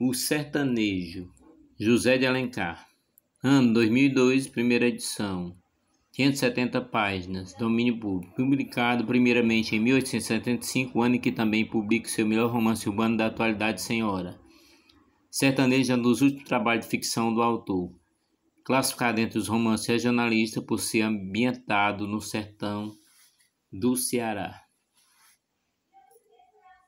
O Sertanejo, José de Alencar. Ano 2002, primeira edição. 570 páginas, domínio público. Publicado primeiramente em 1875, ano em que também publica seu melhor romance urbano da atualidade, Senhora. Sertanejo é um dos últimos trabalhos de ficção do autor. Classificado entre os romances regionalistas por ser ambientado no sertão do Ceará.